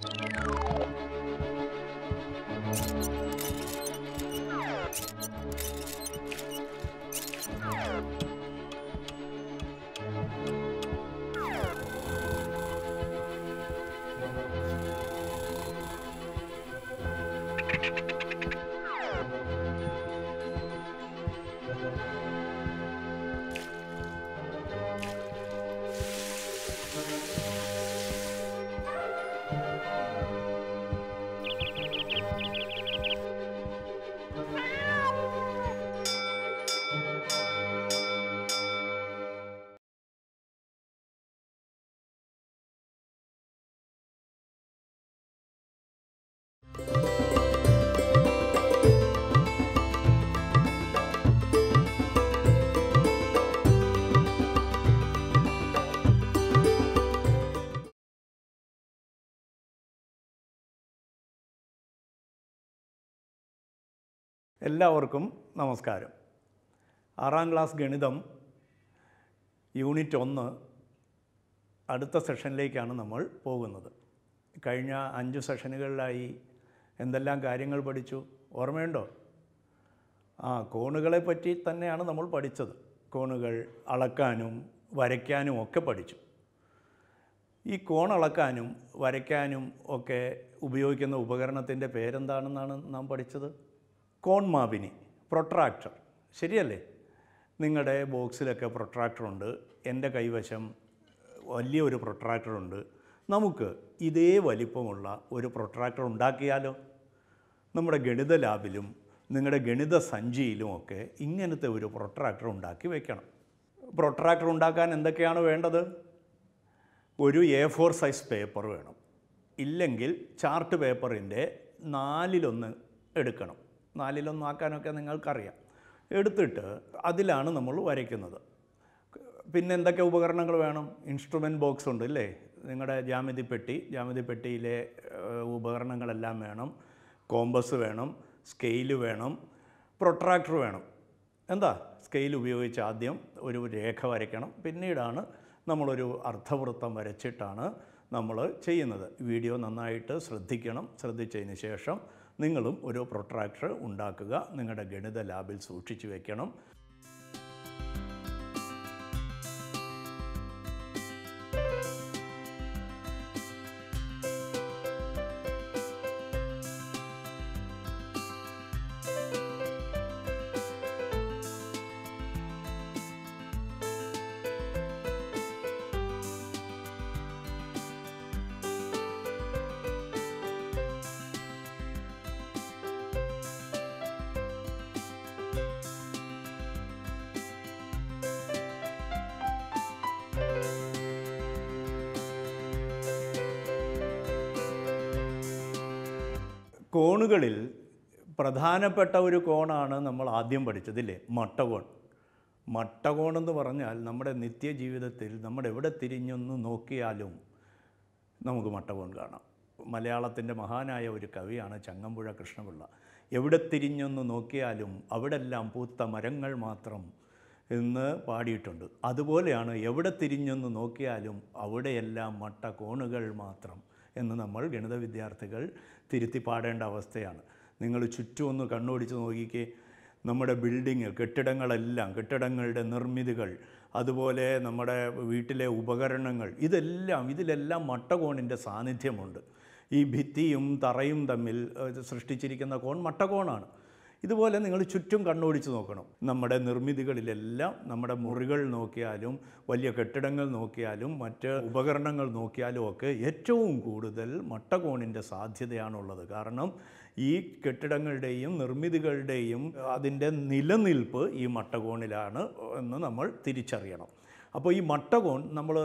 you എല്ലാവർക്കും നമസ്കാരം ആറാം ക്ലാസ് ഗണിതം യൂണിറ്റ് ഒന്ന് അടുത്ത സെഷനിലേക്കാണ് നമ്മൾ പോകുന്നത് കഴിഞ്ഞ അഞ്ച് സെഷനുകളിലായി എന്തെല്ലാം കാര്യങ്ങൾ പഠിച്ചു ഓർമ്മയുണ്ടോ ആ കോണുകളെ പറ്റി തന്നെയാണ് നമ്മൾ പഠിച്ചത് കോണുകൾ അളക്കാനും വരയ്ക്കാനും ഒക്കെ പഠിച്ചു ഈ കോണളക്കാനും വരയ്ക്കാനും ഒക്കെ ഉപയോഗിക്കുന്ന ഉപകരണത്തിൻ്റെ പേരെന്താണെന്നാണ് നാം പഠിച്ചത് മാവിനി പ്രൊട്രാക്ടർ ശരിയല്ലേ നിങ്ങളുടെ ബോക്സിലൊക്കെ പ്രൊട്രാക്ടറുണ്ട് എൻ്റെ കൈവശം വലിയൊരു പ്രൊട്രാക്ടറുണ്ട് നമുക്ക് ഇതേ വലിപ്പമുള്ള ഒരു പ്രൊട്രാക്ടർ ഉണ്ടാക്കിയാലോ നമ്മുടെ ഗണിത ലാബിലും നിങ്ങളുടെ ഗണിത സഞ്ചിയിലുമൊക്കെ ഇങ്ങനത്തെ ഒരു പ്രൊട്രാക്ടർ ഉണ്ടാക്കി വയ്ക്കണം പ്രൊട്രാക്ടർ ഉണ്ടാക്കാൻ എന്തൊക്കെയാണ് വേണ്ടത് ഒരു എ ഫോർ സൈസ് പേപ്പർ വേണം ഇല്ലെങ്കിൽ ചാർട്ട് പേപ്പറിൻ്റെ നാലിലൊന്ന് എടുക്കണം നാലിലൊന്നാക്കാനൊക്കെ നിങ്ങൾക്കറിയാം എടുത്തിട്ട് അതിലാണ് നമ്മൾ വരയ്ക്കുന്നത് പിന്നെ എന്തൊക്കെ ഉപകരണങ്ങൾ വേണം ഇൻസ്ട്രുമെൻറ്റ് ബോക്സ് ഉണ്ട് അല്ലേ നിങ്ങളുടെ ജ്യാമിതി പെട്ടി ജ്യാമിതി പെട്ടിയിലെ ഉപകരണങ്ങളെല്ലാം വേണം കോമ്പസ് വേണം സ്കെയില് വേണം പ്രൊട്രാക്ടർ വേണം എന്താ സ്കെയിൽ ഉപയോഗിച്ച് ആദ്യം ഒരു രേഖ വരയ്ക്കണം പിന്നീടാണ് നമ്മളൊരു അർദ്ധവൃത്തം വരച്ചിട്ടാണ് നമ്മൾ ചെയ്യുന്നത് വീഡിയോ നന്നായിട്ട് ശ്രദ്ധിക്കണം ശ്രദ്ധിച്ചതിന് ശേഷം നിങ്ങളും ഒരു പ്രൊട്രാക്ടർ ഉണ്ടാക്കുക നിങ്ങളുടെ ഗണിത ലാബിൽ സൂക്ഷിച്ചു വയ്ക്കണം പ്രധാനപ്പെട്ട ഒരു കോണാണ് നമ്മൾ ആദ്യം പഠിച്ചതില്ലേ മട്ടകോൺ മട്ടകോൺ എന്ന് പറഞ്ഞാൽ നമ്മുടെ നിത്യജീവിതത്തിൽ നമ്മൾ എവിടെ തിരിഞ്ഞൊന്ന് നോക്കിയാലും നമുക്ക് മട്ടകോൺ കാണാം മലയാളത്തിൻ്റെ മഹാനായ ഒരു കവിയാണ് ചങ്ങമ്പുഴ കൃഷ്ണപിള്ള എവിടെ തിരിഞ്ഞൊന്ന് നോക്കിയാലും അവിടെല്ലാം പൂത്ത മരങ്ങൾ മാത്രം എന്ന് പാടിയിട്ടുണ്ട് അതുപോലെയാണ് എവിടെ തിരിഞ്ഞൊന്ന് നോക്കിയാലും അവിടെയെല്ലാം മട്ടകോണുകൾ മാത്രം എന്ന് നമ്മൾ ഗണിത വിദ്യാർത്ഥികൾ തിരുത്തി പാടേണ്ട അവസ്ഥയാണ് നിങ്ങൾ ചുറ്റും ഒന്ന് കണ്ണോടിച്ച് നോക്കിക്കേ നമ്മുടെ ബിൽഡിങ് കെട്ടിടങ്ങളെല്ലാം കെട്ടിടങ്ങളുടെ നിർമ്മിതികൾ അതുപോലെ നമ്മുടെ വീട്ടിലെ ഉപകരണങ്ങൾ ഇതെല്ലാം ഇതിലെല്ലാം മട്ടകോണിൻ്റെ സാന്നിധ്യമുണ്ട് ഈ ഭിത്തിയും തറയും തമ്മിൽ സൃഷ്ടിച്ചിരിക്കുന്ന കോൺ മട്ടകോണാണ് ഇതുപോലെ നിങ്ങൾ ചുറ്റും കണ്ണോടിച്ച് നോക്കണം നമ്മുടെ നിർമ്മിതികളിലെല്ലാം നമ്മുടെ മുറികൾ നോക്കിയാലും വലിയ കെട്ടിടങ്ങൾ നോക്കിയാലും മറ്റ് ഉപകരണങ്ങൾ നോക്കിയാലും ഒക്കെ ഏറ്റവും കൂടുതൽ മട്ടകോണിൻ്റെ സാധ്യതയാണുള്ളത് കാരണം ഈ കെട്ടിടങ്ങളുടെയും നിർമ്മിതികളുടെയും അതിൻ്റെ നിലനിൽപ്പ് ഈ മട്ടകോണിലാണ് എന്ന് നമ്മൾ തിരിച്ചറിയണം അപ്പോൾ ഈ മട്ടകോൺ നമ്മൾ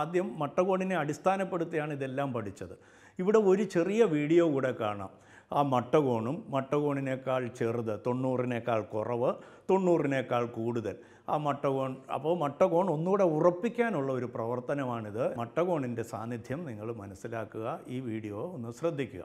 ആദ്യം മട്ടകോണിനെ അടിസ്ഥാനപ്പെടുത്തിയാണ് ഇതെല്ലാം പഠിച്ചത് ഇവിടെ ഒരു ചെറിയ വീഡിയോ കൂടെ കാണാം ആ മട്ടകോണും മട്ടകോണിനേക്കാൾ ചെറുത് തൊണ്ണൂറിനേക്കാൾ കുറവ് തൊണ്ണൂറിനേക്കാൾ കൂടുതൽ ആ മട്ടകോൺ അപ്പോൾ മട്ടകോൺ ഒന്നുകൂടെ ഉറപ്പിക്കാനുള്ള ഒരു പ്രവർത്തനമാണിത് മട്ടകോണിൻ്റെ സാന്നിധ്യം നിങ്ങൾ മനസ്സിലാക്കുക ഈ വീഡിയോ ഒന്ന് ശ്രദ്ധിക്കുക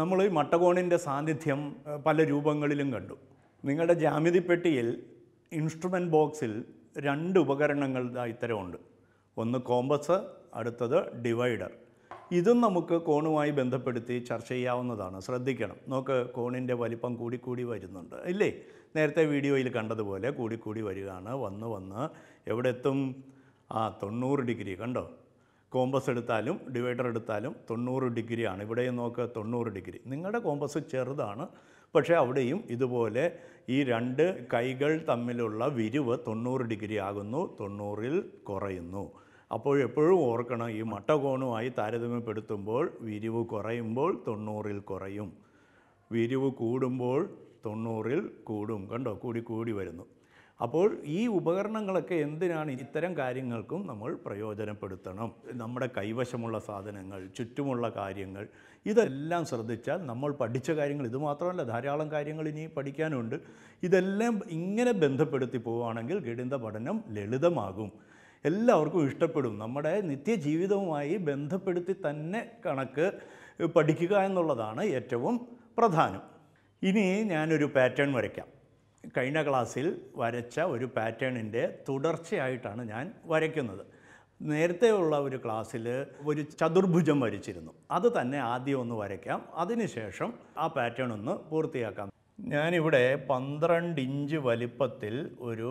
നമ്മൾ ഈ മട്ടകോണിൻ്റെ സാന്നിധ്യം പല രൂപങ്ങളിലും കണ്ടു നിങ്ങളുടെ പെട്ടിയിൽ ഇൻസ്ട്രുമെൻ്റ് ബോക്സിൽ രണ്ട് ഉപകരണങ്ങളുടെ ഇത്തരമുണ്ട് ഒന്ന് കോമ്പസ് അടുത്തത് ഡിവൈഡർ ഇതും നമുക്ക് കോണുമായി ബന്ധപ്പെടുത്തി ചർച്ച ചെയ്യാവുന്നതാണ് ശ്രദ്ധിക്കണം നോക്ക് കോണിൻ്റെ വലിപ്പം കൂടിക്കൂടി വരുന്നുണ്ട് ഇല്ലേ നേരത്തെ വീഡിയോയിൽ കണ്ടതുപോലെ കൂടിക്കൂടി വരികയാണ് വന്ന് വന്ന് എവിടെ എത്തും ആ തൊണ്ണൂറ് ഡിഗ്രി കണ്ടോ കോമ്പസ് എടുത്താലും ഡിവൈഡർ എടുത്താലും തൊണ്ണൂറ് ഡിഗ്രിയാണ് ഇവിടെയും നോക്കുക തൊണ്ണൂറ് ഡിഗ്രി നിങ്ങളുടെ കോമ്പസ് ചെറുതാണ് പക്ഷേ അവിടെയും ഇതുപോലെ ഈ രണ്ട് കൈകൾ തമ്മിലുള്ള വിരിവ് തൊണ്ണൂറ് ഡിഗ്രി ആകുന്നു തൊണ്ണൂറിൽ കുറയുന്നു അപ്പോൾ എപ്പോഴും ഓർക്കണം ഈ മട്ടകോണുമായി താരതമ്യപ്പെടുത്തുമ്പോൾ വിരിവ് കുറയുമ്പോൾ തൊണ്ണൂറിൽ കുറയും വിരിവ് കൂടുമ്പോൾ തൊണ്ണൂറിൽ കൂടും കണ്ടോ കൂടി കൂടി വരുന്നു അപ്പോൾ ഈ ഉപകരണങ്ങളൊക്കെ എന്തിനാണ് ഇത്തരം കാര്യങ്ങൾക്കും നമ്മൾ പ്രയോജനപ്പെടുത്തണം നമ്മുടെ കൈവശമുള്ള സാധനങ്ങൾ ചുറ്റുമുള്ള കാര്യങ്ങൾ ഇതെല്ലാം ശ്രദ്ധിച്ചാൽ നമ്മൾ പഠിച്ച കാര്യങ്ങൾ ഇത് മാത്രമല്ല ധാരാളം കാര്യങ്ങൾ ഇനി പഠിക്കാനുണ്ട് ഇതെല്ലാം ഇങ്ങനെ ബന്ധപ്പെടുത്തി പോവുകയാണെങ്കിൽ ഗണിത പഠനം ലളിതമാകും എല്ലാവർക്കും ഇഷ്ടപ്പെടും നമ്മുടെ നിത്യജീവിതവുമായി ബന്ധപ്പെടുത്തി തന്നെ കണക്ക് പഠിക്കുക എന്നുള്ളതാണ് ഏറ്റവും പ്രധാനം ഇനി ഞാനൊരു പാറ്റേൺ വരയ്ക്കാം കഴിഞ്ഞ ക്ലാസ്സിൽ വരച്ച ഒരു പാറ്റേണിൻ്റെ തുടർച്ചയായിട്ടാണ് ഞാൻ വരയ്ക്കുന്നത് നേരത്തെ ഉള്ള ഒരു ക്ലാസ്സിൽ ഒരു ചതുർഭുജം വരച്ചിരുന്നു അത് തന്നെ ആദ്യം ഒന്ന് വരയ്ക്കാം അതിനുശേഷം ആ പാറ്റേൺ ഒന്ന് പൂർത്തിയാക്കാം ഞാനിവിടെ പന്ത്രണ്ട് ഇഞ്ച് വലിപ്പത്തിൽ ഒരു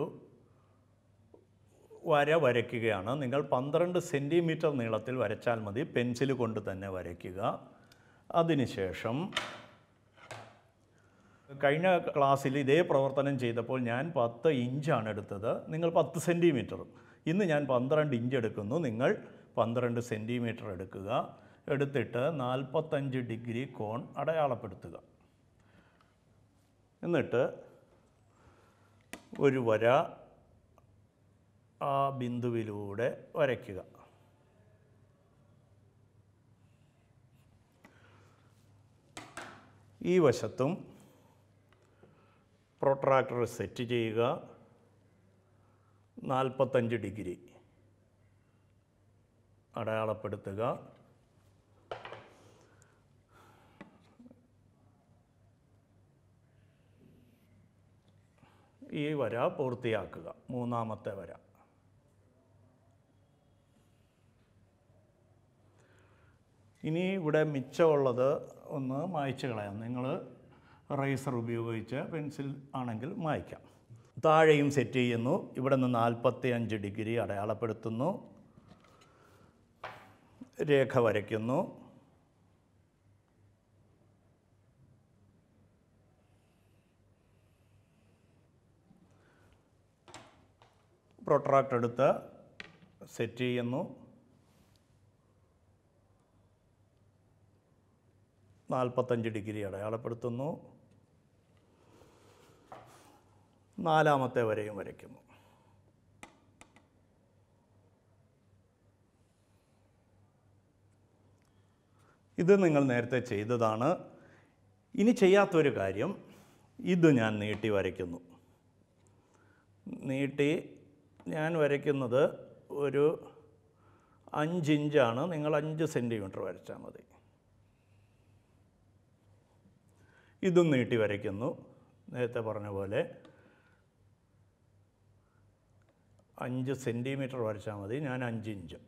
വര വരയ്ക്കുകയാണ് നിങ്ങൾ പന്ത്രണ്ട് സെൻറ്റിമീറ്റർ നീളത്തിൽ വരച്ചാൽ മതി പെൻസിൽ കൊണ്ട് തന്നെ വരയ്ക്കുക അതിനുശേഷം കഴിഞ്ഞ ക്ലാസ്സിൽ ഇതേ പ്രവർത്തനം ചെയ്തപ്പോൾ ഞാൻ പത്ത് ഇഞ്ചാണ് എടുത്തത് നിങ്ങൾ പത്ത് സെൻറ്റിമീറ്ററും ഇന്ന് ഞാൻ പന്ത്രണ്ട് ഇഞ്ച് എടുക്കുന്നു നിങ്ങൾ പന്ത്രണ്ട് സെൻറ്റിമീറ്റർ എടുക്കുക എടുത്തിട്ട് നാൽപ്പത്തഞ്ച് ഡിഗ്രി കോൺ അടയാളപ്പെടുത്തുക എന്നിട്ട് ഒരു വര ആ ബിന്ദുവിലൂടെ വരയ്ക്കുക ഈ വശത്തും പ്രൊട്രാക്ടർ സെറ്റ് ചെയ്യുക നാൽപ്പത്തഞ്ച് ഡിഗ്രി അടയാളപ്പെടുത്തുക ഈ വര പൂർത്തിയാക്കുക മൂന്നാമത്തെ വര ഇനി ഇവിടെ മിച്ചമുള്ളത് ഒന്ന് മായ്ച്ചു കളയാം നിങ്ങൾ റൈസർ ഉപയോഗിച്ച് പെൻസിൽ ആണെങ്കിൽ മായ്ക്കാം താഴെയും സെറ്റ് ചെയ്യുന്നു ഇവിടെ നിന്ന് നാൽപ്പത്തി അഞ്ച് ഡിഗ്രി അടയാളപ്പെടുത്തുന്നു രേഖ വരയ്ക്കുന്നു പ്രൊട്രാക്റ്റ് എടുത്ത് സെറ്റ് ചെയ്യുന്നു നാൽപ്പത്തഞ്ച് ഡിഗ്രി അടയാളപ്പെടുത്തുന്നു നാലാമത്തെ വരെയും വരയ്ക്കുന്നു ഇത് നിങ്ങൾ നേരത്തെ ചെയ്തതാണ് ഇനി ചെയ്യാത്തൊരു കാര്യം ഇത് ഞാൻ നീട്ടി വരയ്ക്കുന്നു നീട്ടി ഞാൻ വരയ്ക്കുന്നത് ഒരു അഞ്ചിഞ്ചാണ് നിങ്ങൾ അഞ്ച് സെൻറ്റിമീറ്റർ വരച്ചാൽ മതി ഇതും നീട്ടി വരയ്ക്കുന്നു നേരത്തെ പറഞ്ഞ പോലെ അഞ്ച് സെൻറ്റിമീറ്റർ വരച്ചാൽ മതി ഞാൻ ഇഞ്ച്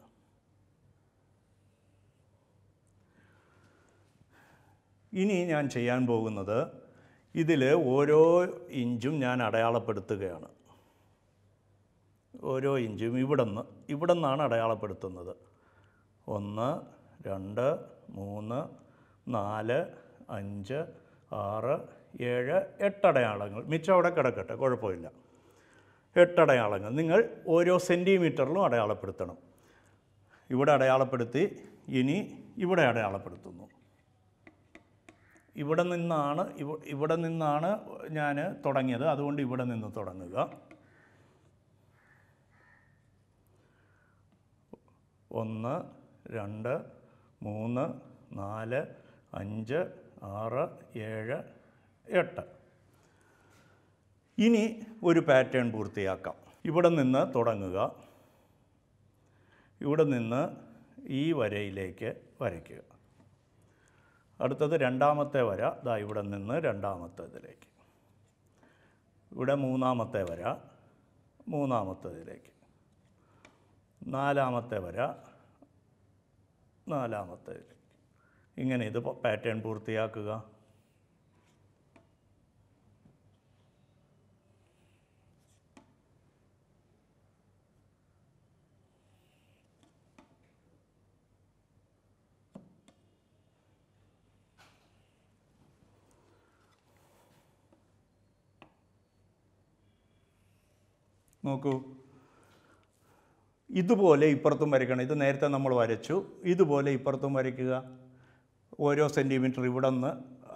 ഇനി ഞാൻ ചെയ്യാൻ പോകുന്നത് ഇതിൽ ഓരോ ഇഞ്ചും ഞാൻ അടയാളപ്പെടുത്തുകയാണ് ഓരോ ഇഞ്ചും നിന്ന് ഇവിടെ നിന്നാണ് അടയാളപ്പെടുത്തുന്നത് ഒന്ന് രണ്ട് മൂന്ന് നാല് അഞ്ച് ആറ് ഏഴ് എട്ടടയാളങ്ങൾ മിച്ചം അവിടെ കിടക്കട്ടെ കുഴപ്പമില്ല അടയാളങ്ങൾ നിങ്ങൾ ഓരോ സെൻറ്റിമീറ്ററിലും അടയാളപ്പെടുത്തണം ഇവിടെ അടയാളപ്പെടുത്തി ഇനി ഇവിടെ അടയാളപ്പെടുത്തുന്നു ഇവിടെ നിന്നാണ് ഇവിടെ നിന്നാണ് ഞാൻ തുടങ്ങിയത് അതുകൊണ്ട് ഇവിടെ നിന്ന് തുടങ്ങുക ഒന്ന് രണ്ട് മൂന്ന് നാല് അഞ്ച് ആറ് ഏഴ് എട്ട് ഇനി ഒരു പാറ്റേൺ പൂർത്തിയാക്കാം ഇവിടെ നിന്ന് തുടങ്ങുക ഇവിടെ നിന്ന് ഈ വരയിലേക്ക് വരയ്ക്കുക അടുത്തത് രണ്ടാമത്തെ വര ദാ ഇവിടെ നിന്ന് രണ്ടാമത്തേതിലേക്ക് ഇവിടെ മൂന്നാമത്തെ വര മൂന്നാമത്തേതിലേക്ക് നാലാമത്തെ വര നാലാമത്തേതിലേക്ക് ഇങ്ങനെ ഇത് പാറ്റേൺ പൂർത്തിയാക്കുക നോക്കൂ ഇതുപോലെ ഇപ്പുറത്തും വരയ്ക്കണം ഇത് നേരത്തെ നമ്മൾ വരച്ചു ഇതുപോലെ ഇപ്പുറത്തും വരയ്ക്കുക ഓരോ സെൻറ്റിമീറ്റർ ഇവിടെ നിന്ന്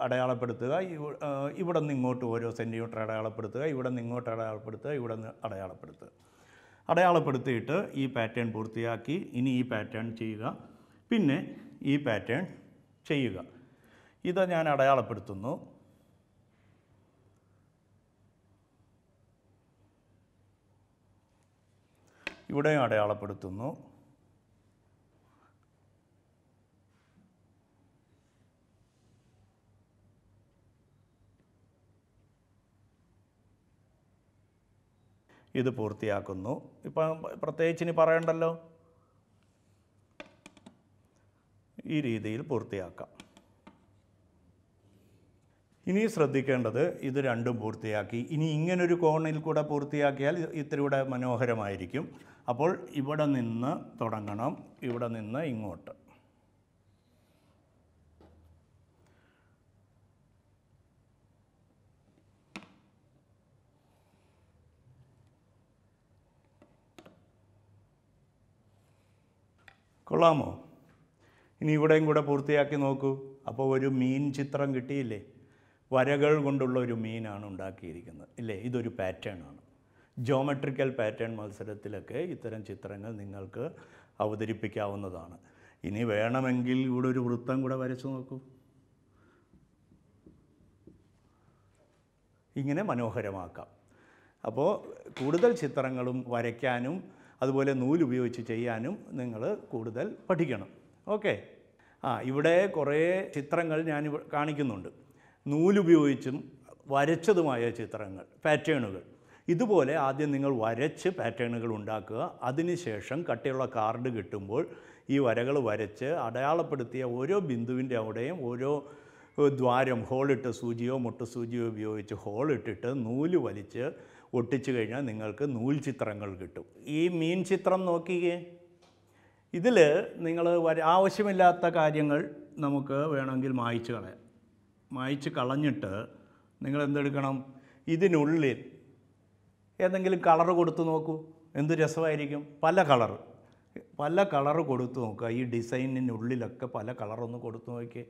അടയാളപ്പെടുത്തുക ഇവിടെ നിന്ന് ഇങ്ങോട്ട് ഓരോ സെൻറ്റിമീറ്റർ അടയാളപ്പെടുത്തുക ഇവിടെ നിന്ന് ഇങ്ങോട്ട് അടയാളപ്പെടുത്തുക ഇവിടെ നിന്ന് അടയാളപ്പെടുത്തുക അടയാളപ്പെടുത്തിയിട്ട് ഈ പാറ്റേൺ പൂർത്തിയാക്കി ഇനി ഈ പാറ്റേൺ ചെയ്യുക പിന്നെ ഈ പാറ്റേൺ ചെയ്യുക ഇത് ഞാൻ അടയാളപ്പെടുത്തുന്നു ഇവിടെ അടയാളപ്പെടുത്തുന്നു ഇത് പൂർത്തിയാക്കുന്നു ഇപ്പം പ്രത്യേകിച്ച് ഇനി പറയണ്ടല്ലോ ഈ രീതിയിൽ പൂർത്തിയാക്കാം ഇനി ശ്രദ്ധിക്കേണ്ടത് ഇത് രണ്ടും പൂർത്തിയാക്കി ഇനി ഇങ്ങനൊരു കോണിൽ കൂടെ പൂർത്തിയാക്കിയാൽ കൂടെ മനോഹരമായിരിക്കും അപ്പോൾ ഇവിടെ നിന്ന് തുടങ്ങണം ഇവിടെ നിന്ന് ഇങ്ങോട്ട് കൊള്ളാമോ ഇനി ഇവിടെയും കൂടെ പൂർത്തിയാക്കി നോക്കൂ അപ്പോൾ ഒരു മീൻ ചിത്രം കിട്ടിയില്ലേ വരകൾ കൊണ്ടുള്ള ഒരു മീനാണ് ഉണ്ടാക്കിയിരിക്കുന്നത് ഇല്ലേ ഇതൊരു പാറ്റേൺ ആണ് ജോമെട്രിക്കൽ പാറ്റേൺ മത്സരത്തിലൊക്കെ ഇത്തരം ചിത്രങ്ങൾ നിങ്ങൾക്ക് അവതരിപ്പിക്കാവുന്നതാണ് ഇനി വേണമെങ്കിൽ ഇവിടെ ഒരു വൃത്തം കൂടെ വരച്ചു നോക്കൂ ഇങ്ങനെ മനോഹരമാക്കാം അപ്പോൾ കൂടുതൽ ചിത്രങ്ങളും വരയ്ക്കാനും അതുപോലെ നൂലുപയോഗിച്ച് ചെയ്യാനും നിങ്ങൾ കൂടുതൽ പഠിക്കണം ഓക്കെ ആ ഇവിടെ കുറേ ചിത്രങ്ങൾ ഞാൻ കാണിക്കുന്നുണ്ട് നൂലുപയോഗിച്ചും വരച്ചതുമായ ചിത്രങ്ങൾ പാറ്റേണുകൾ ഇതുപോലെ ആദ്യം നിങ്ങൾ വരച്ച് പാറ്റേണുകൾ ഉണ്ടാക്കുക അതിനുശേഷം കട്ടിയുള്ള കാർഡ് കിട്ടുമ്പോൾ ഈ വരകൾ വരച്ച് അടയാളപ്പെടുത്തിയ ഓരോ ബിന്ദുവിൻ്റെ അവിടെയും ഓരോ ദ്വാരം ഹോളിട്ട് സൂചിയോ സൂചിയോ ഉപയോഗിച്ച് ഹോളിട്ടിട്ട് നൂല് വലിച്ച് ഒട്ടിച്ചു കഴിഞ്ഞാൽ നിങ്ങൾക്ക് നൂൽ ചിത്രങ്ങൾ കിട്ടും ഈ മീൻ ചിത്രം നോക്കിയേ ഇതിൽ നിങ്ങൾ ആവശ്യമില്ലാത്ത കാര്യങ്ങൾ നമുക്ക് വേണമെങ്കിൽ മായ്ച്ചു കളയാം മായ്ച്ച് കളഞ്ഞിട്ട് നിങ്ങൾ എന്തെടുക്കണം ഇതിനുള്ളിൽ ഏതെങ്കിലും കളർ കൊടുത്ത് നോക്കൂ എന്ത് രസമായിരിക്കും പല കളർ പല കളർ കൊടുത്ത് നോക്കുക ഈ ഡിസൈനിനുള്ളിലൊക്കെ പല കളറൊന്ന് കൊടുത്ത് നോക്കി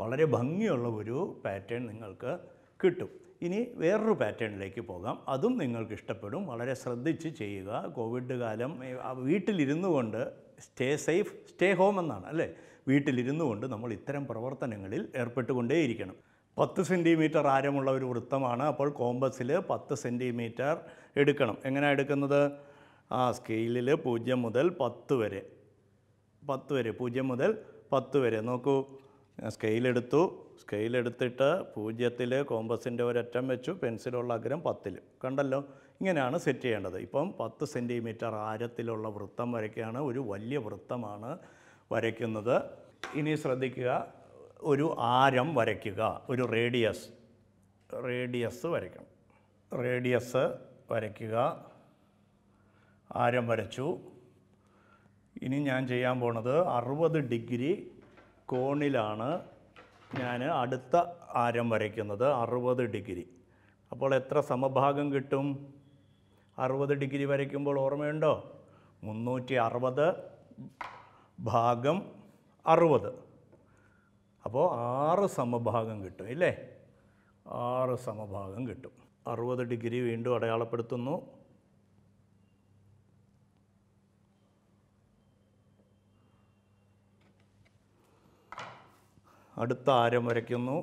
വളരെ ഭംഗിയുള്ള ഒരു പാറ്റേൺ നിങ്ങൾക്ക് കിട്ടും ഇനി വേറൊരു പാറ്റേണിലേക്ക് പോകാം അതും നിങ്ങൾക്ക് ഇഷ്ടപ്പെടും വളരെ ശ്രദ്ധിച്ച് ചെയ്യുക കോവിഡ് കാലം വീട്ടിലിരുന്നു കൊണ്ട് സ്റ്റേ സേഫ് സ്റ്റേ ഹോം എന്നാണ് അല്ലേ വീട്ടിലിരുന്നു കൊണ്ട് നമ്മൾ ഇത്തരം പ്രവർത്തനങ്ങളിൽ ഏർപ്പെട്ടുകൊണ്ടേയിരിക്കണം പത്ത് സെൻറ്റിമീറ്റർ ആരമുള്ള ഒരു വൃത്തമാണ് അപ്പോൾ കോമ്പസിൽ പത്ത് സെൻറ്റിമീറ്റർ എടുക്കണം എങ്ങനെയാണ് എടുക്കുന്നത് ആ സ്കെയിലിൽ പൂജ്യം മുതൽ പത്ത് വരെ പത്ത് വരെ പൂജ്യം മുതൽ പത്ത് വരെ നോക്കൂ സ്കെയിലെടുത്തു സ്കെയിലെടുത്തിട്ട് പൂജ്യത്തിൽ കോമ്പസിൻ്റെ ഒരറ്റം വെച്ചു പെൻസിലുള്ള അഗ്രം പത്തിൽ കണ്ടല്ലോ ഇങ്ങനെയാണ് സെറ്റ് ചെയ്യേണ്ടത് ഇപ്പം പത്ത് സെൻറ്റിമീറ്റർ ആരത്തിലുള്ള വൃത്തം വരയ്ക്കുകയാണ് ഒരു വലിയ വൃത്തമാണ് വരയ്ക്കുന്നത് ഇനി ശ്രദ്ധിക്കുക ഒരു ആരം വരയ്ക്കുക ഒരു റേഡിയസ് റേഡിയസ് വരയ്ക്കണം റേഡിയസ് വരയ്ക്കുക ആരം വരച്ചു ഇനി ഞാൻ ചെയ്യാൻ പോണത് അറുപത് ഡിഗ്രി കോണിലാണ് ഞാൻ അടുത്ത ആരം വരയ്ക്കുന്നത് അറുപത് ഡിഗ്രി അപ്പോൾ എത്ര സമഭാഗം കിട്ടും അറുപത് ഡിഗ്രി വരയ്ക്കുമ്പോൾ ഓർമ്മയുണ്ടോ മുന്നൂറ്റി അറുപത് ഭാഗം അറുപത് അപ്പോൾ ആറ് സമഭാഗം കിട്ടും ഇല്ലേ ആറ് സമഭാഗം കിട്ടും അറുപത് ഡിഗ്രി വീണ്ടും അടയാളപ്പെടുത്തുന്നു അടുത്ത ആരം വരയ്ക്കുന്നു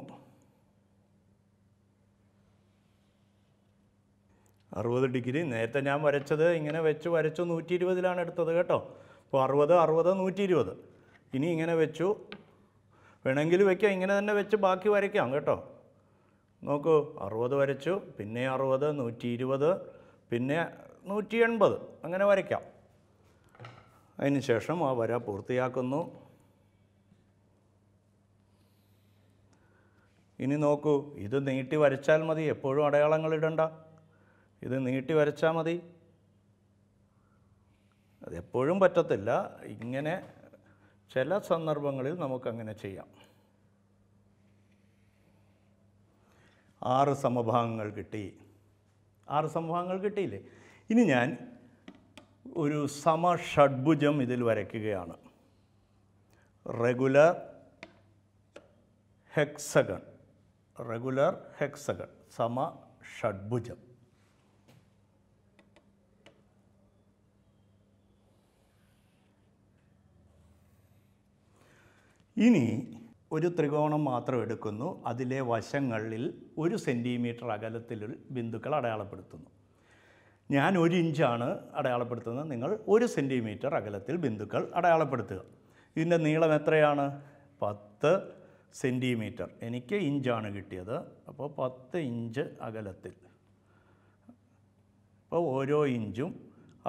അറുപത് ഡിഗ്രി നേരത്തെ ഞാൻ വരച്ചത് ഇങ്ങനെ വെച്ച് വരച്ചു നൂറ്റി ഇരുപതിലാണ് എടുത്തത് കേട്ടോ അപ്പോൾ അറുപത് അറുപത് നൂറ്റി ഇരുപത് ഇനി ഇങ്ങനെ വെച്ചു വേണമെങ്കിൽ വയ്ക്കാം ഇങ്ങനെ തന്നെ വെച്ച് ബാക്കി വരയ്ക്കാം കേട്ടോ നോക്കൂ അറുപത് വരച്ചു പിന്നെ അറുപത് നൂറ്റി ഇരുപത് പിന്നെ നൂറ്റി എൺപത് അങ്ങനെ വരയ്ക്കാം അതിന് ശേഷം ആ വര പൂർത്തിയാക്കുന്നു ഇനി നോക്കൂ ഇത് നീട്ടി വരച്ചാൽ മതി എപ്പോഴും അടയാളങ്ങൾ ഇടണ്ട ഇത് നീട്ടി വരച്ചാൽ മതി അതെപ്പോഴും പറ്റത്തില്ല ഇങ്ങനെ ചില സന്ദർഭങ്ങളിൽ നമുക്കങ്ങനെ ചെയ്യാം ആറ് സമഭാഗങ്ങൾ കിട്ടി ആറ് സമഭാഗങ്ങൾ കിട്ടിയില്ലേ ഇനി ഞാൻ ഒരു സമ ഷഡ്ഭുജം ഇതിൽ വരയ്ക്കുകയാണ് റെഗുലർ ഹെക്സഗൺ റെഗുലർ ഹെക്സഗൺ സമ ഷഡ്ഭുജം ഇനി ഒരു ത്രികോണം മാത്രം എടുക്കുന്നു അതിലെ വശങ്ങളിൽ ഒരു സെൻറ്റിമീറ്റർ അകലത്തിൽ ബിന്ദുക്കൾ അടയാളപ്പെടുത്തുന്നു ഞാൻ ഒരു ഇഞ്ചാണ് അടയാളപ്പെടുത്തുന്നത് നിങ്ങൾ ഒരു സെൻറ്റിമീറ്റർ അകലത്തിൽ ബിന്ദുക്കൾ അടയാളപ്പെടുത്തുക ഇതിൻ്റെ നീളം എത്രയാണ് പത്ത് സെൻറ്റിമീറ്റർ എനിക്ക് ഇഞ്ചാണ് കിട്ടിയത് അപ്പോൾ പത്ത് ഇഞ്ച് അകലത്തിൽ അപ്പോൾ ഓരോ ഇഞ്ചും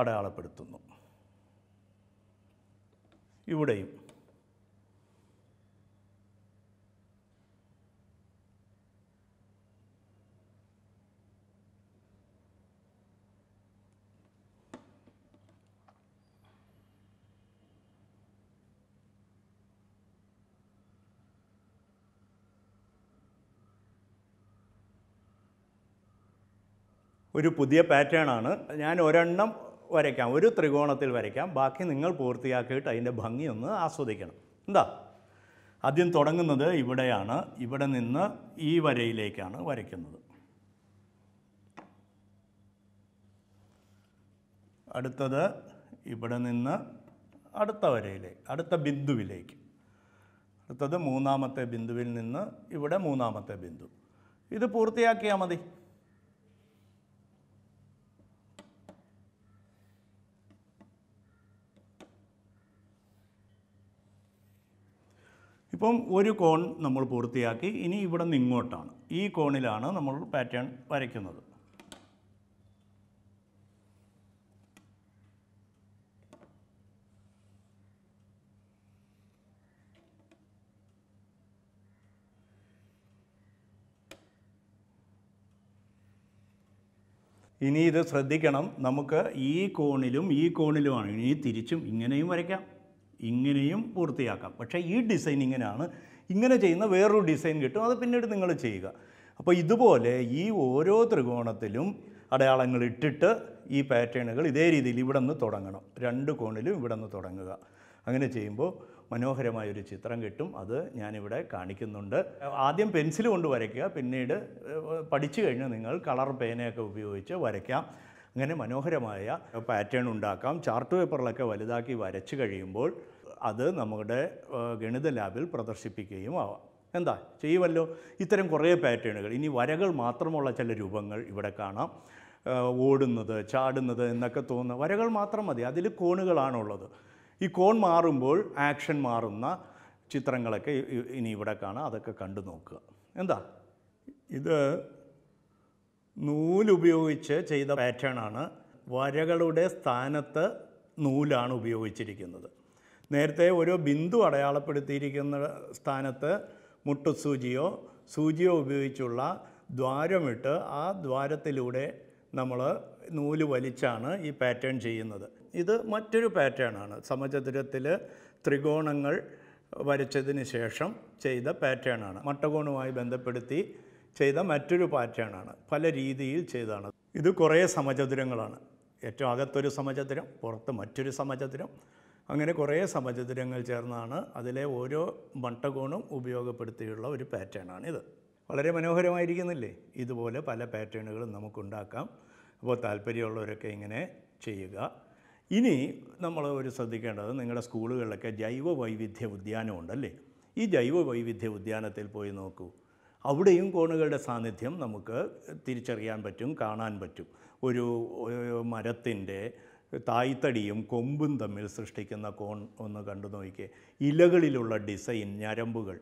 അടയാളപ്പെടുത്തുന്നു ഇവിടെയും ഒരു പുതിയ പാറ്റേണാണ് ഞാൻ ഒരെണ്ണം വരയ്ക്കാം ഒരു ത്രികോണത്തിൽ വരയ്ക്കാം ബാക്കി നിങ്ങൾ പൂർത്തിയാക്കിയിട്ട് അതിൻ്റെ ഭംഗി ഒന്ന് ആസ്വദിക്കണം എന്താ ആദ്യം തുടങ്ങുന്നത് ഇവിടെയാണ് ഇവിടെ നിന്ന് ഈ വരയിലേക്കാണ് വരയ്ക്കുന്നത് അടുത്തത് ഇവിടെ നിന്ന് അടുത്ത വരയിലേക്ക് അടുത്ത ബിന്ദുവിലേക്ക് അടുത്തത് മൂന്നാമത്തെ ബിന്ദുവിൽ നിന്ന് ഇവിടെ മൂന്നാമത്തെ ബിന്ദു ഇത് പൂർത്തിയാക്കിയാൽ മതി ഇപ്പം ഒരു കോൺ നമ്മൾ പൂർത്തിയാക്കി ഇനി ഇവിടെ നിന്ന് ഇങ്ങോട്ടാണ് ഈ കോണിലാണ് നമ്മൾ പാറ്റേൺ വരയ്ക്കുന്നത് ഇനി ഇത് ശ്രദ്ധിക്കണം നമുക്ക് ഈ കോണിലും ഈ കോണിലുമാണ് ഇനി തിരിച്ചും ഇങ്ങനെയും വരയ്ക്കാം ഇങ്ങനെയും പൂർത്തിയാക്കാം പക്ഷേ ഈ ഡിസൈൻ ഇങ്ങനെയാണ് ഇങ്ങനെ ചെയ്യുന്ന വേറൊരു ഡിസൈൻ കിട്ടും അത് പിന്നീട് നിങ്ങൾ ചെയ്യുക അപ്പോൾ ഇതുപോലെ ഈ ഓരോ ത്രികോണത്തിലും അടയാളങ്ങൾ ഇട്ടിട്ട് ഈ പാറ്റേണുകൾ ഇതേ രീതിയിൽ ഇവിടെ നിന്ന് തുടങ്ങണം രണ്ട് കോണിലും ഇവിടെ നിന്ന് തുടങ്ങുക അങ്ങനെ ചെയ്യുമ്പോൾ മനോഹരമായൊരു ചിത്രം കിട്ടും അത് ഞാനിവിടെ കാണിക്കുന്നുണ്ട് ആദ്യം പെൻസിൽ കൊണ്ട് വരയ്ക്കുക പിന്നീട് പഠിച്ചു കഴിഞ്ഞാൽ നിങ്ങൾ കളർ പേനയൊക്കെ ഉപയോഗിച്ച് വരയ്ക്കാം അങ്ങനെ മനോഹരമായ പാറ്റേൺ ഉണ്ടാക്കാം ചാർട്ട് പേപ്പറിലൊക്കെ വലുതാക്കി വരച്ചു കഴിയുമ്പോൾ അത് നമ്മുടെ ഗണിത ലാബിൽ പ്രദർശിപ്പിക്കുകയും ആവാം എന്താ ചെയ്യുമല്ലോ ഇത്തരം കുറേ പാറ്റേണുകൾ ഇനി വരകൾ മാത്രമുള്ള ചില രൂപങ്ങൾ ഇവിടെ കാണാം ഓടുന്നത് ചാടുന്നത് എന്നൊക്കെ തോന്നുന്ന വരകൾ മാത്രം മതി അതിൽ കോണുകളാണുള്ളത് ഈ കോൺ മാറുമ്പോൾ ആക്ഷൻ മാറുന്ന ചിത്രങ്ങളൊക്കെ ഇനി ഇവിടെ കാണാം അതൊക്കെ കണ്ടു നോക്കുക എന്താ ഇത് നൂലുപയോഗിച്ച് ചെയ്ത പാറ്റേണാണ് വരകളുടെ സ്ഥാനത്ത് നൂലാണ് ഉപയോഗിച്ചിരിക്കുന്നത് നേരത്തെ ഓരോ ബിന്ദു അടയാളപ്പെടുത്തിയിരിക്കുന്ന സ്ഥാനത്ത് മുട്ടുസൂചിയോ സൂചിയോ ഉപയോഗിച്ചുള്ള ദ്വാരമിട്ട് ആ ദ്വാരത്തിലൂടെ നമ്മൾ നൂല് വലിച്ചാണ് ഈ പാറ്റേൺ ചെയ്യുന്നത് ഇത് മറ്റൊരു പാറ്റേണാണ് സമചതുരത്തിൽ ത്രികോണങ്ങൾ വരച്ചതിന് ശേഷം ചെയ്ത പാറ്റേണാണ് മട്ടകോണുമായി ബന്ധപ്പെടുത്തി ചെയ്ത മറ്റൊരു പാറ്റേണാണ് പല രീതിയിൽ ചെയ്തതാണ് ഇത് കുറേ സമചതുരങ്ങളാണ് ഏറ്റവും അകത്തൊരു സമചതുരം പുറത്ത് മറ്റൊരു സമചതുരം അങ്ങനെ കുറേ സമചതുരങ്ങൾ ചേർന്നാണ് അതിലെ ഓരോ മട്ടകോണും ഉപയോഗപ്പെടുത്തിയുള്ള ഒരു പാറ്റേണാണ് ഇത് വളരെ മനോഹരമായിരിക്കുന്നില്ലേ ഇതുപോലെ പല പാറ്റേണുകളും നമുക്കുണ്ടാക്കാം അപ്പോൾ താല്പര്യമുള്ളവരൊക്കെ ഇങ്ങനെ ചെയ്യുക ഇനി നമ്മൾ ഒരു ശ്രദ്ധിക്കേണ്ടത് നിങ്ങളുടെ സ്കൂളുകളിലൊക്കെ ജൈവ വൈവിധ്യ ഉദ്യാനമുണ്ടല്ലേ ഈ ജൈവ വൈവിധ്യ ഉദ്യാനത്തിൽ പോയി നോക്കൂ അവിടെയും കോണുകളുടെ സാന്നിധ്യം നമുക്ക് തിരിച്ചറിയാൻ പറ്റും കാണാൻ പറ്റും ഒരു മരത്തിൻ്റെ തായ്തടിയും കൊമ്പും തമ്മിൽ സൃഷ്ടിക്കുന്ന കോൺ ഒന്ന് കണ്ടു നോക്കി ഇലകളിലുള്ള ഡിസൈൻ ഞരമ്പുകൾ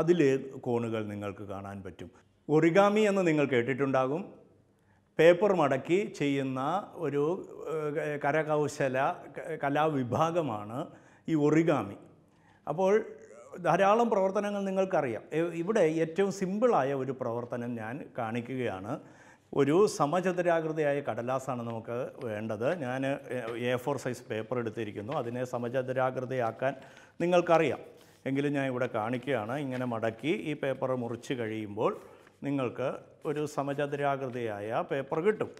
അതിൽ കോണുകൾ നിങ്ങൾക്ക് കാണാൻ പറ്റും ഒറിഗാമി എന്ന് നിങ്ങൾ കേട്ടിട്ടുണ്ടാകും പേപ്പർ മടക്കി ചെയ്യുന്ന ഒരു കരകൗശല കലാവിഭാഗമാണ് ഈ ഒറിഗാമി അപ്പോൾ ധാരാളം പ്രവർത്തനങ്ങൾ നിങ്ങൾക്കറിയാം ഇവിടെ ഏറ്റവും സിമ്പിളായ ഒരു പ്രവർത്തനം ഞാൻ കാണിക്കുകയാണ് ഒരു സമചതുരാകൃതിയായ കടലാസാണ് നമുക്ക് വേണ്ടത് ഞാൻ എ ഫോർ സൈസ് പേപ്പർ എടുത്തിരിക്കുന്നു അതിനെ സമചതുരാകൃതിയാക്കാൻ നിങ്ങൾക്കറിയാം എങ്കിലും ഞാൻ ഇവിടെ കാണിക്കുകയാണ് ഇങ്ങനെ മടക്കി ഈ പേപ്പർ മുറിച്ച് കഴിയുമ്പോൾ നിങ്ങൾക്ക് ഒരു സമചതുരാകൃതിയായ പേപ്പർ കിട്ടും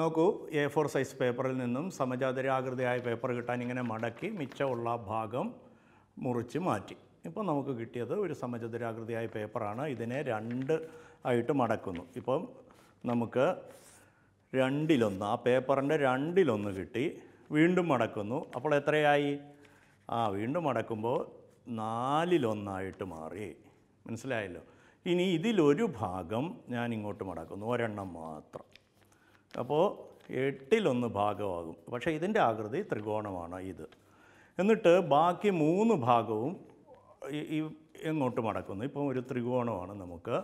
നോക്കൂ എ ഫോർ സൈസ് പേപ്പറിൽ നിന്നും സമചതുരാകൃതിയായ പേപ്പർ കിട്ടാൻ ഇങ്ങനെ മടക്കി മിച്ചമുള്ള ഭാഗം മുറിച്ച് മാറ്റി ഇപ്പോൾ നമുക്ക് കിട്ടിയത് ഒരു സമചതുരാകൃതിയായ പേപ്പറാണ് ഇതിനെ രണ്ട് ആയിട്ട് മടക്കുന്നു ഇപ്പം നമുക്ക് രണ്ടിലൊന്ന് ആ പേപ്പറിൻ്റെ രണ്ടിലൊന്ന് കിട്ടി വീണ്ടും മടക്കുന്നു അപ്പോൾ എത്രയായി ആ വീണ്ടും മടക്കുമ്പോൾ നാലിലൊന്നായിട്ട് മാറി മനസ്സിലായല്ലോ ഇനി ഇതിലൊരു ഭാഗം ഞാൻ ഇങ്ങോട്ട് മടക്കുന്നു ഒരെണ്ണം മാത്രം അപ്പോൾ എട്ടിലൊന്ന് ഭാഗമാകും പക്ഷേ ഇതിൻ്റെ ആകൃതി ത്രികോണമാണ് ഇത് എന്നിട്ട് ബാക്കി മൂന്ന് ഭാഗവും ഈ എങ്ങോട്ട് മടക്കുന്നു ഇപ്പം ഒരു ത്രികോണമാണ് നമുക്ക്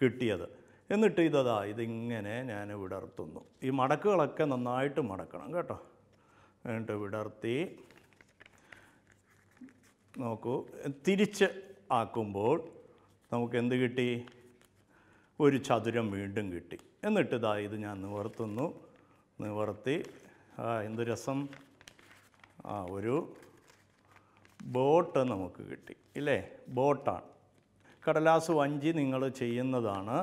കിട്ടിയത് എന്നിട്ട് ഇതതാ ഇതിങ്ങനെ ഞാൻ വിടർത്തുന്നു ഈ മടക്കുകളൊക്കെ നന്നായിട്ട് മടക്കണം കേട്ടോ എന്നിട്ട് വിടർത്തി നോക്കൂ തിരിച്ച് ആക്കുമ്പോൾ നമുക്ക് എന്ത് കിട്ടി ഒരു ചതുരം വീണ്ടും കിട്ടി എന്നിട്ട് ഇതാ ഇത് ഞാൻ നിവർത്തുന്നു നിവർത്തി ആ എന്ത് രസം ആ ഒരു ബോട്ട് നമുക്ക് കിട്ടി ഇല്ലേ ബോട്ടാണ് കടലാസ് വഞ്ചി നിങ്ങൾ ചെയ്യുന്നതാണ്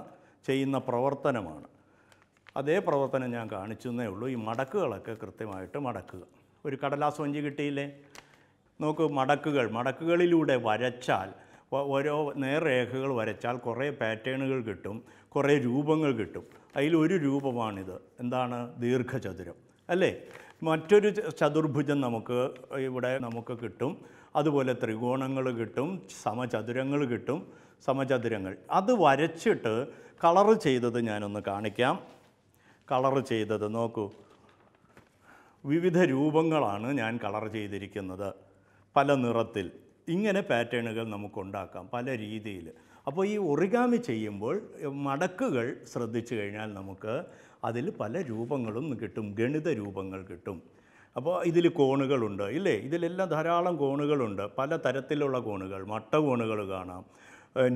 ചെയ്യുന്ന പ്രവർത്തനമാണ് അതേ പ്രവർത്തനം ഞാൻ കാണിച്ചെന്നേ ഉള്ളൂ ഈ മടക്കുകളൊക്കെ കൃത്യമായിട്ട് മടക്കുക ഒരു കടലാസ് വഞ്ചി കിട്ടിയില്ലേ നോക്ക് മടക്കുകൾ മടക്കുകളിലൂടെ വരച്ചാൽ ഓരോ നേർരേഖകൾ വരച്ചാൽ കുറേ പാറ്റേണുകൾ കിട്ടും കുറേ രൂപങ്ങൾ കിട്ടും അതിലൊരു രൂപമാണിത് എന്താണ് ദീർഘചതുരം അല്ലേ മറ്റൊരു ചതുർഭുജം നമുക്ക് ഇവിടെ നമുക്ക് കിട്ടും അതുപോലെ ത്രികോണങ്ങൾ കിട്ടും സമചതുരങ്ങൾ കിട്ടും സമചതുരങ്ങൾ അത് വരച്ചിട്ട് കളർ ചെയ്തത് ഞാനൊന്ന് കാണിക്കാം കളർ ചെയ്തത് നോക്കൂ വിവിധ രൂപങ്ങളാണ് ഞാൻ കളർ ചെയ്തിരിക്കുന്നത് പല നിറത്തിൽ ഇങ്ങനെ പാറ്റേണുകൾ നമുക്കുണ്ടാക്കാം പല രീതിയിൽ അപ്പോൾ ഈ ഒറിഗാമി ചെയ്യുമ്പോൾ മടക്കുകൾ ശ്രദ്ധിച്ചു കഴിഞ്ഞാൽ നമുക്ക് അതിൽ പല രൂപങ്ങളും കിട്ടും ഗണിത രൂപങ്ങൾ കിട്ടും അപ്പോൾ ഇതിൽ കോണുകളുണ്ട് ഇല്ലേ ഇതിലെല്ലാം ധാരാളം കോണുകളുണ്ട് പല തരത്തിലുള്ള കോണുകൾ മട്ട കോണുകൾ കാണാം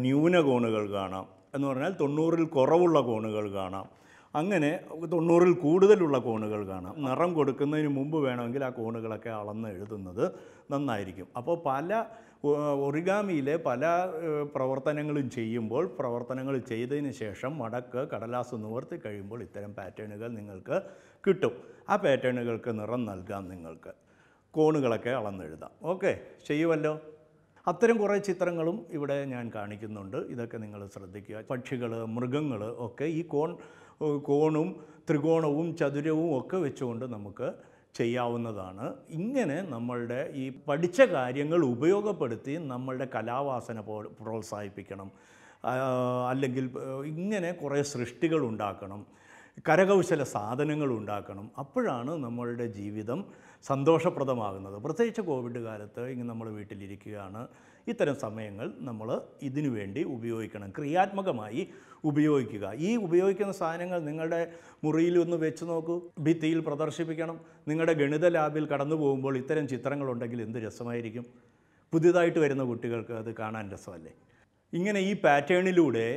ന്യൂന കോണുകൾ കാണാം എന്ന് പറഞ്ഞാൽ തൊണ്ണൂറിൽ കുറവുള്ള കോണുകൾ കാണാം അങ്ങനെ തൊണ്ണൂറിൽ കൂടുതലുള്ള കോണുകൾ കാണാം നിറം കൊടുക്കുന്നതിന് മുമ്പ് വേണമെങ്കിൽ ആ കോണുകളൊക്കെ അളന്ന് എഴുതുന്നത് നന്നായിരിക്കും അപ്പോൾ പല ഒറിഗാമിയിലെ പല പ്രവർത്തനങ്ങളും ചെയ്യുമ്പോൾ പ്രവർത്തനങ്ങൾ ചെയ്തതിന് ശേഷം മടക്ക് കടലാസ് നിവർത്തി കഴിയുമ്പോൾ ഇത്തരം പാറ്റേണുകൾ നിങ്ങൾക്ക് കിട്ടും ആ പാറ്റേണുകൾക്ക് നിറം നൽകാം നിങ്ങൾക്ക് കോണുകളൊക്കെ അളന്നെഴുതാം ഓക്കെ ചെയ്യുമല്ലോ അത്തരം കുറേ ചിത്രങ്ങളും ഇവിടെ ഞാൻ കാണിക്കുന്നുണ്ട് ഇതൊക്കെ നിങ്ങൾ ശ്രദ്ധിക്കുക പക്ഷികൾ മൃഗങ്ങൾ ഒക്കെ ഈ കോൺ കോണും ത്രികോണവും ചതുരവും ഒക്കെ വെച്ചുകൊണ്ട് നമുക്ക് ചെയ്യാവുന്നതാണ് ഇങ്ങനെ നമ്മളുടെ ഈ പഠിച്ച കാര്യങ്ങൾ ഉപയോഗപ്പെടുത്തി നമ്മളുടെ കലാവാസന പ്രോത്സാഹിപ്പിക്കണം അല്ലെങ്കിൽ ഇങ്ങനെ കുറേ സൃഷ്ടികൾ ഉണ്ടാക്കണം കരകൗശല സാധനങ്ങൾ ഉണ്ടാക്കണം അപ്പോഴാണ് നമ്മളുടെ ജീവിതം സന്തോഷപ്രദമാകുന്നത് പ്രത്യേകിച്ച് കോവിഡ് കാലത്ത് ഇങ്ങനെ നമ്മൾ വീട്ടിലിരിക്കുകയാണ് ഇത്തരം സമയങ്ങൾ നമ്മൾ ഇതിനു വേണ്ടി ഉപയോഗിക്കണം ക്രിയാത്മകമായി ഉപയോഗിക്കുക ഈ ഉപയോഗിക്കുന്ന സാധനങ്ങൾ നിങ്ങളുടെ മുറിയിൽ ഒന്ന് വെച്ച് നോക്കൂ ഭിത്തിയിൽ പ്രദർശിപ്പിക്കണം നിങ്ങളുടെ ഗണിത ലാബിൽ കടന്നു പോകുമ്പോൾ ഇത്തരം ചിത്രങ്ങളുണ്ടെങ്കിൽ എന്ത് രസമായിരിക്കും പുതിയതായിട്ട് വരുന്ന കുട്ടികൾക്ക് അത് കാണാൻ രസമല്ലേ ഇങ്ങനെ ഈ പാറ്റേണിലൂടെ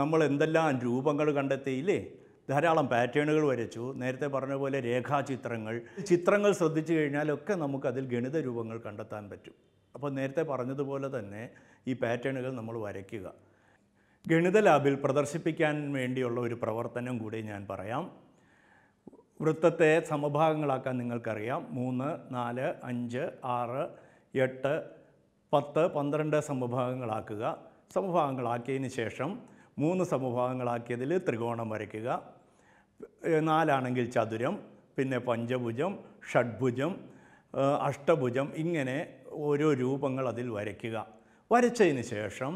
നമ്മൾ എന്തെല്ലാം രൂപങ്ങൾ കണ്ടെത്തിയില്ലേ ധാരാളം പാറ്റേണുകൾ വരച്ചു നേരത്തെ പറഞ്ഞ പോലെ രേഖാചിത്രങ്ങൾ ചിത്രങ്ങൾ ശ്രദ്ധിച്ചു കഴിഞ്ഞാലൊക്കെ നമുക്കതിൽ ഗണിത രൂപങ്ങൾ കണ്ടെത്താൻ പറ്റും അപ്പോൾ നേരത്തെ പറഞ്ഞതുപോലെ തന്നെ ഈ പാറ്റേണുകൾ നമ്മൾ വരയ്ക്കുക ഗണിത ലാബിൽ പ്രദർശിപ്പിക്കാൻ വേണ്ടിയുള്ള ഒരു പ്രവർത്തനം കൂടി ഞാൻ പറയാം വൃത്തത്തെ സമഭാഗങ്ങളാക്കാൻ നിങ്ങൾക്കറിയാം മൂന്ന് നാല് അഞ്ച് ആറ് എട്ട് പത്ത് പന്ത്രണ്ട് സമഭാഗങ്ങളാക്കുക സമഭാഗങ്ങളാക്കിയതിന് ശേഷം മൂന്ന് സമഭാഗങ്ങളാക്കിയതിൽ ത്രികോണം വരയ്ക്കുക നാലാണെങ്കിൽ ചതുരം പിന്നെ പഞ്ചഭുജം ഷഡ്ഭുജം അഷ്ടഭുജം ഇങ്ങനെ ഓരോ രൂപങ്ങൾ അതിൽ വരയ്ക്കുക വരച്ചതിന് ശേഷം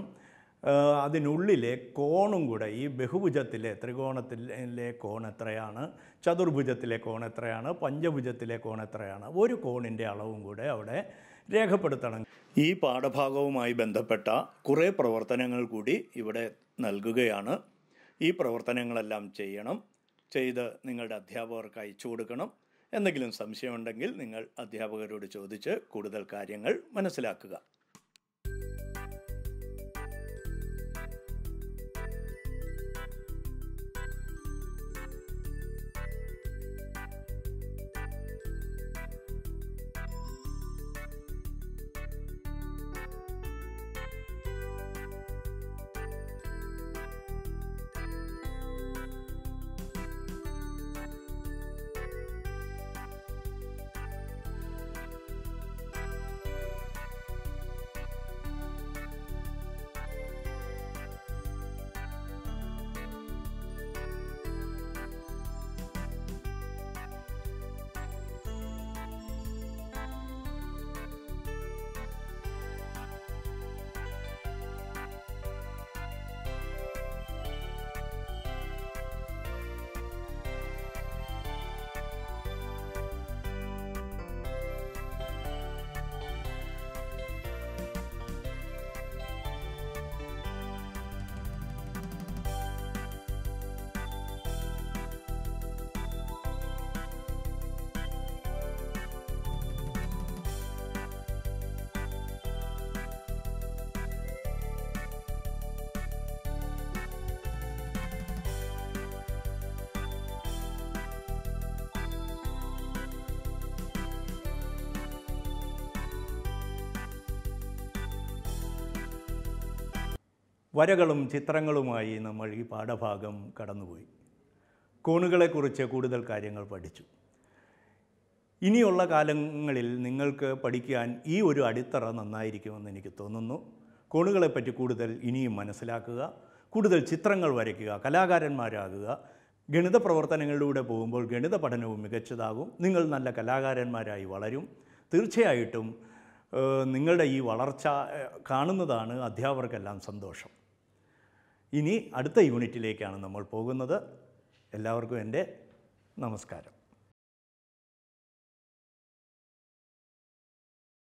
അതിനുള്ളിലെ കോണും കൂടെ ഈ ബഹുഭുജത്തിലെ ത്രികോണത്തിലെ കോൺ എത്രയാണ് ചതുർഭുജത്തിലെ കോൺ എത്രയാണ് പഞ്ചഭുജത്തിലെ കോൺ എത്രയാണ് ഒരു കോണിൻ്റെ അളവും കൂടെ അവിടെ രേഖപ്പെടുത്തണം ഈ പാഠഭാഗവുമായി ബന്ധപ്പെട്ട കുറേ പ്രവർത്തനങ്ങൾ കൂടി ഇവിടെ നൽകുകയാണ് ഈ പ്രവർത്തനങ്ങളെല്ലാം ചെയ്യണം ചെയ്ത് നിങ്ങളുടെ അധ്യാപകർക്ക് അയച്ചു കൊടുക്കണം എന്തെങ്കിലും സംശയമുണ്ടെങ്കിൽ നിങ്ങൾ അധ്യാപകരോട് ചോദിച്ച് കൂടുതൽ കാര്യങ്ങൾ മനസ്സിലാക്കുക വരകളും ചിത്രങ്ങളുമായി നമ്മൾ ഈ പാഠഭാഗം കടന്നുപോയി കോണുകളെക്കുറിച്ച് കൂടുതൽ കാര്യങ്ങൾ പഠിച്ചു ഇനിയുള്ള കാലങ്ങളിൽ നിങ്ങൾക്ക് പഠിക്കാൻ ഈ ഒരു അടിത്തറ നന്നായിരിക്കുമെന്ന് എനിക്ക് തോന്നുന്നു കോണുകളെപ്പറ്റി കൂടുതൽ ഇനിയും മനസ്സിലാക്കുക കൂടുതൽ ചിത്രങ്ങൾ വരയ്ക്കുക കലാകാരന്മാരാകുക ഗണിത പ്രവർത്തനങ്ങളിലൂടെ പോകുമ്പോൾ ഗണിത പഠനവും മികച്ചതാകും നിങ്ങൾ നല്ല കലാകാരന്മാരായി വളരും തീർച്ചയായിട്ടും നിങ്ങളുടെ ഈ വളർച്ച കാണുന്നതാണ് അധ്യാപകർക്കെല്ലാം സന്തോഷം ഇനി അടുത്ത യൂണിറ്റിലേക്കാണ് നമ്മൾ പോകുന്നത് എല്ലാവർക്കും എൻ്റെ നമസ്കാരം